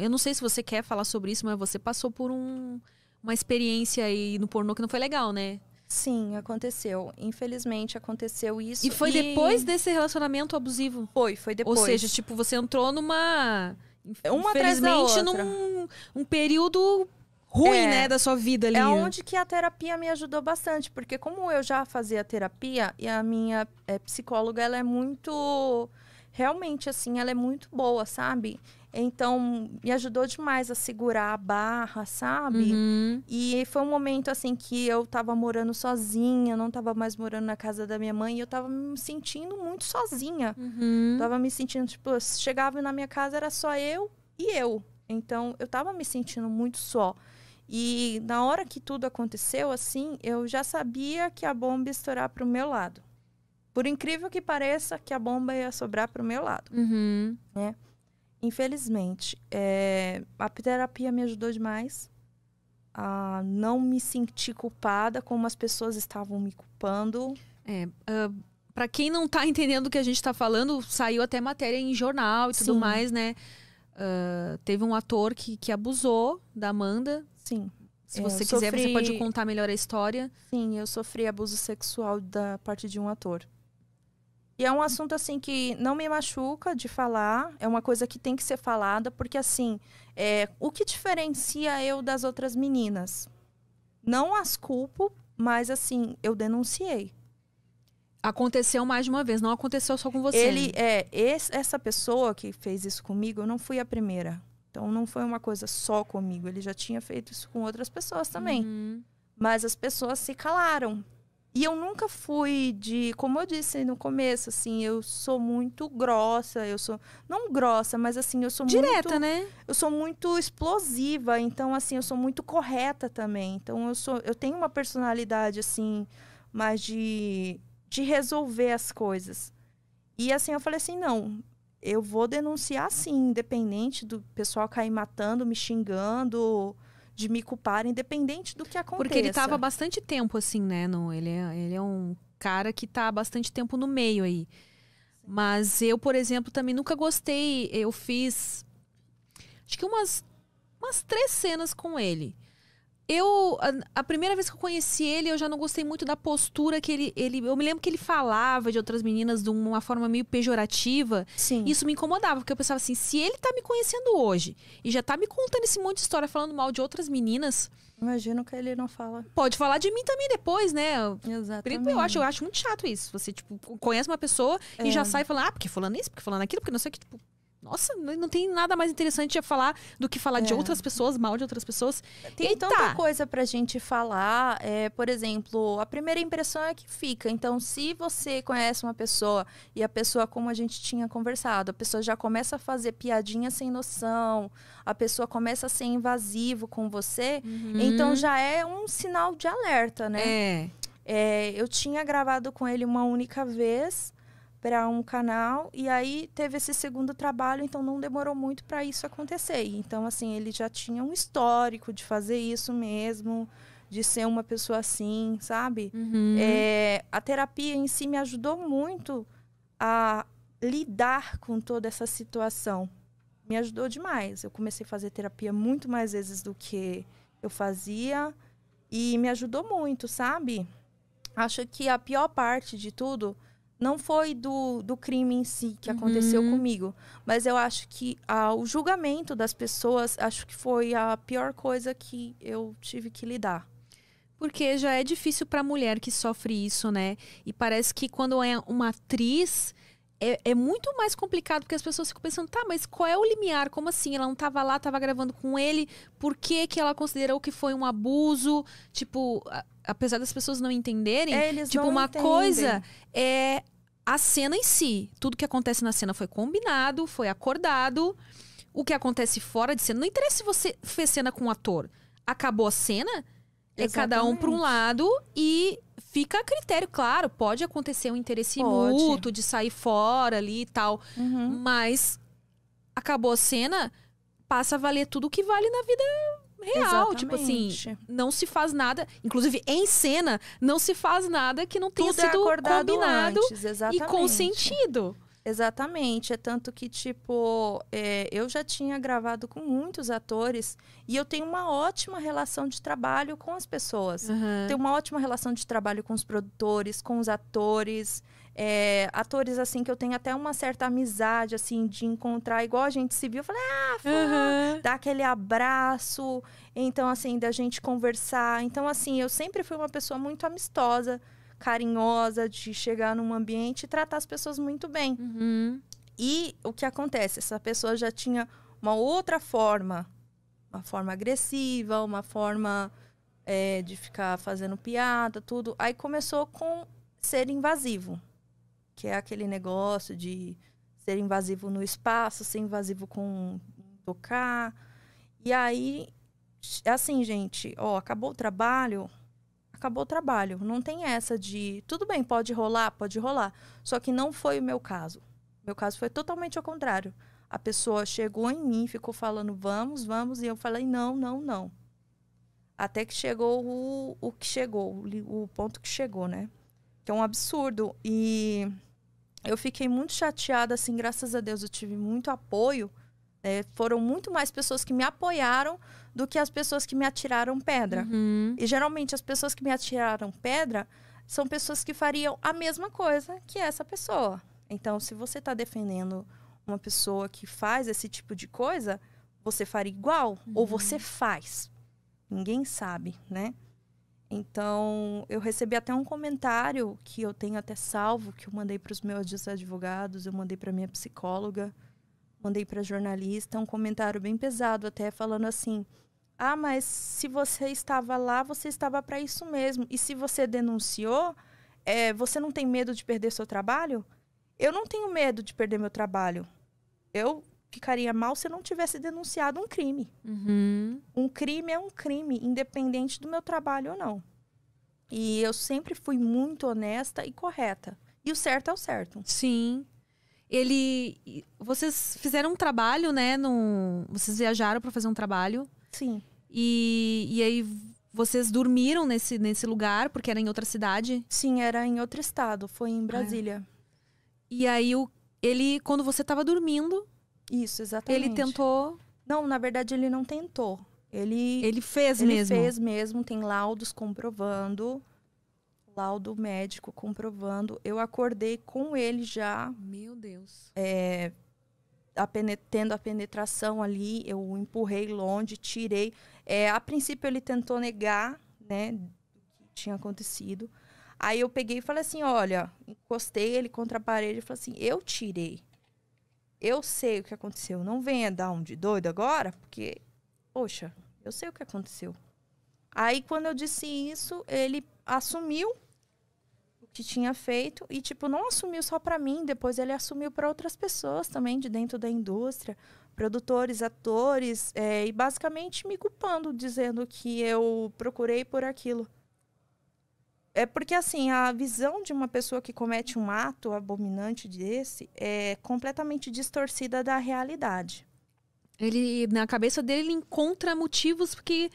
Eu não sei se você quer falar sobre isso, mas você passou por um, uma experiência aí no pornô que não foi legal, né? Sim, aconteceu. Infelizmente aconteceu isso. E foi e... depois desse relacionamento abusivo? Foi, foi depois. Ou seja, tipo, você entrou numa. Uma Infelizmente, num um período ruim, é, né, da sua vida ali. É onde que a terapia me ajudou bastante, porque como eu já fazia terapia e a minha é, psicóloga ela é muito realmente assim, ela é muito boa, sabe? Então, me ajudou demais a segurar a barra, sabe? Uhum. E foi um momento, assim, que eu tava morando sozinha, não tava mais morando na casa da minha mãe, e eu tava me sentindo muito sozinha. Uhum. Tava me sentindo, tipo, chegava na minha casa, era só eu e eu. Então, eu tava me sentindo muito só. E na hora que tudo aconteceu, assim, eu já sabia que a bomba ia estourar pro meu lado. Por incrível que pareça, que a bomba ia sobrar pro meu lado. Uhum. Né? infelizmente, é, a terapia me ajudou demais a não me sentir culpada como as pessoas estavam me culpando. É, uh, ah, para quem não está entendendo o que a gente está falando, saiu até matéria em jornal e Sim. tudo mais, né? Uh, teve um ator que, que abusou da Amanda. Sim. Se você é, quiser, sofri... você pode contar melhor a história. Sim, eu sofri abuso sexual da parte de um ator. E é um assunto assim que não me machuca de falar, é uma coisa que tem que ser falada, porque assim, é, o que diferencia eu das outras meninas? Não as culpo, mas assim, eu denunciei. Aconteceu mais de uma vez, não aconteceu só com você. Ele é esse, essa pessoa que fez isso comigo, eu não fui a primeira. Então não foi uma coisa só comigo, ele já tinha feito isso com outras pessoas também. Uhum. Mas as pessoas se calaram. E eu nunca fui de, como eu disse no começo, assim, eu sou muito grossa, eu sou não grossa, mas assim, eu sou direta, muito, né? Eu sou muito explosiva, então assim, eu sou muito correta também. Então eu sou, eu tenho uma personalidade assim, mais de de resolver as coisas. E assim, eu falei assim, não, eu vou denunciar sim, independente do pessoal cair matando, me xingando, de me culpar, independente do que aconteça. Porque ele estava bastante tempo, assim, né? No, ele, é, ele é um cara que está bastante tempo no meio aí. Mas eu, por exemplo, também nunca gostei. Eu fiz. Acho que umas, umas três cenas com ele. Eu, a, a, primeira vez que eu conheci ele, eu já não gostei muito da postura que ele, ele. Eu me lembro que ele falava de outras meninas de uma forma meio pejorativa. Sim. Isso me incomodava, porque eu pensava assim: se ele tá me conhecendo hoje e já tá me contando esse monte de história falando mal de outras meninas. Imagino que ele não fala. Pode falar de mim também depois, né? Exatamente. Eu acho, eu acho muito chato isso. Você, tipo, conhece uma pessoa é. e já é. sai falando: ah, porque falando isso, porque falando aquilo, porque não sei o que. Tipo, nossa, não tem nada mais interessante a falar do que falar é. de outras pessoas, mal de outras pessoas. Tem Eita. tanta coisa pra gente falar. É, por exemplo, a primeira impressão é que fica. Então, se você conhece uma pessoa e a pessoa, como a gente tinha conversado, a pessoa já começa a fazer piadinha sem noção, a pessoa começa a ser invasivo com você, uhum. então já é um sinal de alerta, né? É. É, eu tinha gravado com ele uma única vez para um canal e aí teve esse segundo trabalho, então não demorou muito para isso acontecer. Então assim, ele já tinha um histórico de fazer isso mesmo, de ser uma pessoa assim, sabe? Uhum. É, a terapia em si me ajudou muito a lidar com toda essa situação. Me ajudou demais. Eu comecei a fazer terapia muito mais vezes do que eu fazia e me ajudou muito, sabe? Acho que a pior parte de tudo não foi do, do crime em si que aconteceu uhum. comigo, mas eu acho que ah, o julgamento das pessoas, acho que foi a pior coisa que eu tive que lidar. Porque já é difícil para a mulher que sofre isso, né? E parece que quando é uma atriz, é, é, muito mais complicado, porque as pessoas ficam pensando, tá, mas qual é o limiar? Como assim? Ela não estava lá, estava gravando com ele, por que, que ela considerou que foi um abuso? Tipo, a, apesar das pessoas não entenderem, é, tipo, não uma entendem. coisa é a cena em si. Tudo que acontece na cena foi combinado, foi acordado. O que acontece fora de cena. Não interessa se você fez cena com um ator. Acabou a cena, é cada um para um lado e fica a critério, claro, pode acontecer um interesse pode. mútuo de sair fora ali e tal, uhum. mas acabou a cena, passa a valer tudo o que vale na vida real. Exatamente. Tipo assim, não se faz nada. Inclusive, em cena, não se faz nada que não tenha Tudo é sido é combinado antes, e consentido. Exatamente. É tanto que, tipo, é, eu já tinha gravado com muitos atores e eu tenho uma ótima relação de trabalho com as pessoas. Uhum. Tenho uma ótima relação de trabalho com os produtores, com os atores. É, atores, assim, que eu tenho até uma certa amizade, assim, de encontrar. Igual a gente se viu, eu falei, ah, fã! Uhum. Dá aquele abraço. Então, assim, da gente conversar. Então, assim, eu sempre fui uma pessoa muito amistosa carinhosa de chegar num ambiente e tratar as pessoas muito bem. Uhum. E o que acontece? Essa pessoa já tinha uma outra forma, uma forma agressiva, uma forma é, de ficar fazendo piada, tudo. Aí começou com ser invasivo, que é aquele negócio de ser invasivo no espaço, ser invasivo com tocar. E aí, assim, gente, ó, acabou o trabalho, acabou o trabalho. Não tem essa de tudo bem, pode rolar, pode rolar. Só que não foi o meu caso. Meu caso foi totalmente ao contrário. A pessoa chegou em mim, ficou falando vamos, vamos, e eu falei não, não, não. Até que chegou o, o que chegou, o, ponto que chegou, né? Que é um absurdo. E eu fiquei muito chateada, assim, graças a Deus eu tive muito apoio, é, foram muito mais pessoas que me apoiaram do que as pessoas que me atiraram pedra. Uhum. E geralmente as pessoas que me atiraram pedra são pessoas que fariam a mesma coisa que essa pessoa. Então, se você está defendendo uma pessoa que faz esse tipo de coisa, você faria igual uhum. ou você faz. Ninguém sabe, né? Então, eu recebi até um comentário que eu tenho até salvo, que eu mandei para os meus advogados, eu mandei para minha psicóloga mandei para jornalista um comentário bem pesado até falando assim: "Ah, mas se você estava lá, você estava para isso mesmo. E se você denunciou, é, você não tem medo de perder seu trabalho?" Eu não tenho medo de perder meu trabalho. Eu ficaria mal se eu não tivesse denunciado um crime. Uhum. Um crime é um crime, independente do meu trabalho ou não. E eu sempre fui muito honesta e correta. E o certo é o certo. Sim ele. Vocês fizeram um trabalho, né? No, vocês viajaram para fazer um trabalho. Sim. E, e aí vocês dormiram nesse, nesse lugar, porque era em outra cidade? Sim, era em outro estado, foi em ah. Brasília. Ah, é. E aí o, ele, quando você estava dormindo. Isso, exatamente. Ele tentou. Não, na verdade ele não tentou. Ele, ele fez ele mesmo. Ele fez mesmo, tem laudos comprovando laudo médico comprovando. Eu acordei com ele já. Meu Deus. É, a tendo a penetração ali, eu empurrei longe, tirei. É, a princípio ele tentou negar, né, o que tinha acontecido. Aí eu peguei e falei assim, olha, encostei ele contra a parede e falei assim, eu tirei. Eu sei o que aconteceu. Não venha dar um de doido agora, porque, poxa, eu sei o que aconteceu. Aí quando eu disse isso, ele assumiu que tinha feito e tipo não assumiu só para mim, depois ele assumiu para outras pessoas também de dentro da indústria, produtores, atores é, e basicamente me culpando, dizendo que eu procurei por aquilo. É porque assim a visão de uma pessoa que comete um ato abominante desse é completamente distorcida da realidade. Ele na cabeça dele encontra motivos que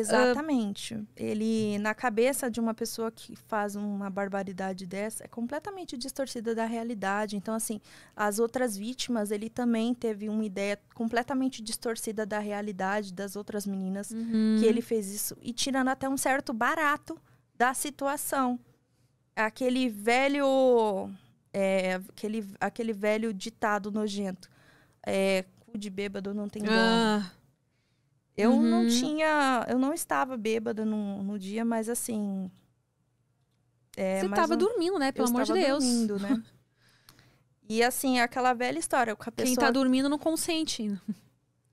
Exatamente. Uh, Ele, na cabeça de uma pessoa que faz uma barbaridade dessa, é completamente distorcida da realidade. Então, assim, as outras vítimas, ele também teve uma ideia completamente distorcida da realidade das outras meninas uhum. que ele fez isso. E tirando até um certo barato da situação. Aquele velho. É, aquele, aquele velho ditado nojento. É, cu de bêbado não tem dono. Ah. Eu uhum. não tinha. Eu não estava bêbada no, no dia, mas assim. É, Você estava um, dormindo, né? Pelo amor de Deus. Dormindo, né? e assim, aquela velha história. A tá pessoa... Quem está dormindo não consente.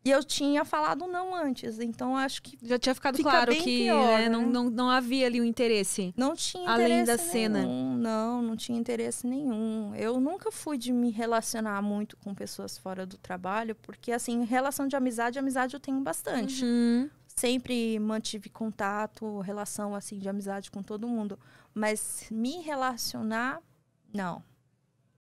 E eu tinha falado não antes, então acho que. Já tinha ficado claro que né, pior, né? Não, não, não havia ali o um interesse. Não tinha interesse. Além da nenhum. cena. Não, não tinha interesse nenhum. Eu nunca fui de me relacionar muito com pessoas fora do trabalho, porque, assim, relação de amizade, amizade eu tenho bastante. Uhum. Sempre mantive contato, relação, assim, de amizade com todo mundo. Mas me relacionar, não.